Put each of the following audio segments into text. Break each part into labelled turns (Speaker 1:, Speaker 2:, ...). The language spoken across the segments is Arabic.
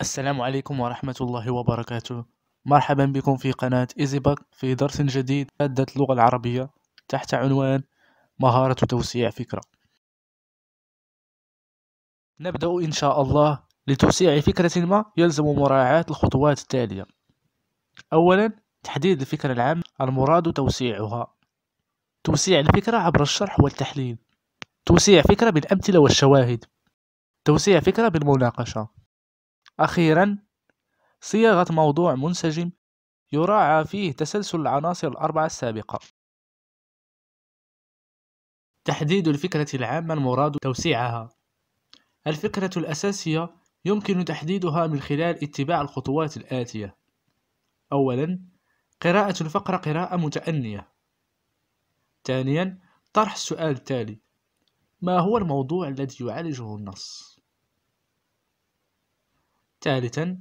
Speaker 1: السلام عليكم ورحمة الله وبركاته مرحبا بكم في قناة إيزيباك في درس جديد مادة اللغة العربية تحت عنوان مهارة توسيع فكرة نبدأ إن شاء الله لتوسيع فكرة ما يلزم مراعاة الخطوات التالية أولا تحديد الفكرة العامة المراد توسيعها توسيع الفكرة عبر الشرح والتحليل توسيع فكرة بالأمثلة والشواهد توسيع فكرة بالمناقشة أخيرا صياغة موضوع منسجم يراعى فيه تسلسل العناصر الأربعة السابقة تحديد الفكرة العامة المراد توسيعها الفكرة الأساسية يمكن تحديدها من خلال اتباع الخطوات الآتية أولا قراءة الفقرة قراءة متأنية ثانيا طرح السؤال التالي ما هو الموضوع الذي يعالجه النص ثالثا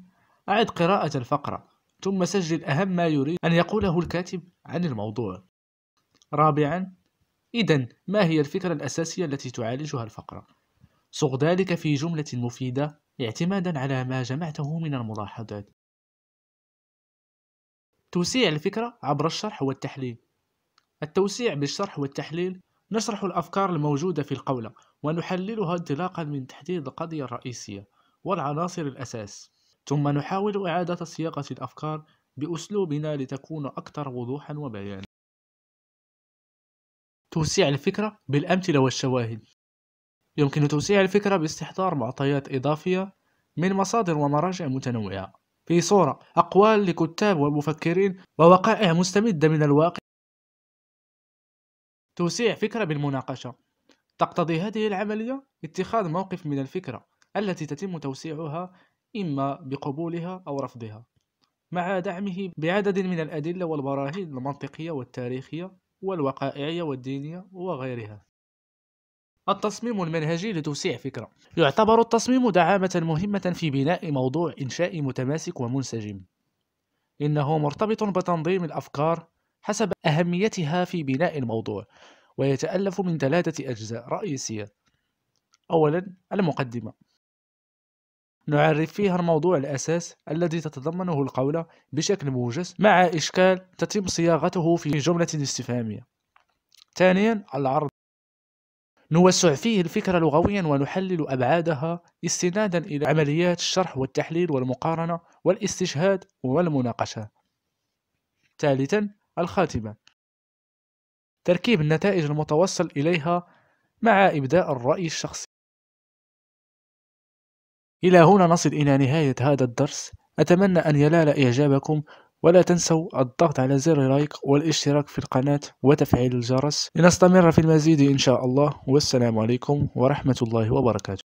Speaker 1: أعد قراءة الفقرة ثم سجل أهم ما يريد أن يقوله الكاتب عن الموضوع رابعا إذا ما هي الفكرة الأساسية التي تعالجها الفقرة؟ صغ ذلك في جملة مفيدة اعتمادا على ما جمعته من الملاحظات توسيع الفكرة عبر الشرح والتحليل التوسيع بالشرح والتحليل نشرح الأفكار الموجودة في القولة ونحللها انطلاقا من تحديد القضية الرئيسية والعناصر الأساس ثم نحاول إعادة صياغة الأفكار بأسلوبنا لتكون أكثر وضوحا وبيانا توسيع الفكرة بالأمثلة والشواهد يمكن توسيع الفكرة باستحضار معطيات إضافية من مصادر ومراجع متنوعة في صورة أقوال لكتاب ومفكرين ووقائع مستمدة من الواقع توسيع فكرة بالمناقشة تقتضي هذه العملية اتخاذ موقف من الفكرة التي تتم توسيعها إما بقبولها أو رفضها مع دعمه بعدد من الأدلة والبراهين المنطقية والتاريخية والوقائعية والدينية وغيرها التصميم المنهجي لتوسيع فكرة يعتبر التصميم دعامة مهمة في بناء موضوع إنشائي متماسك ومنسجم إنه مرتبط بتنظيم الأفكار حسب أهميتها في بناء الموضوع ويتألف من ثلاثة أجزاء رئيسية أولا المقدمة نعرف فيها الموضوع الأساس الذي تتضمنه القولة بشكل موجز مع إشكال تتم صياغته في جملة استفهامية ثانيا العرض نوسع فيه الفكرة لغويا ونحلل أبعادها استنادا إلى عمليات الشرح والتحليل والمقارنة والاستشهاد والمناقشة ثالثا الخاتمة تركيب النتائج المتوصل إليها مع إبداء الرأي الشخصي إلى هنا نصل إلى نهاية هذا الدرس أتمنى أن ينال إعجابكم ولا تنسوا الضغط على زر لايك والاشتراك في القناة وتفعيل الجرس لنستمر في المزيد إن شاء الله والسلام عليكم ورحمة الله وبركاته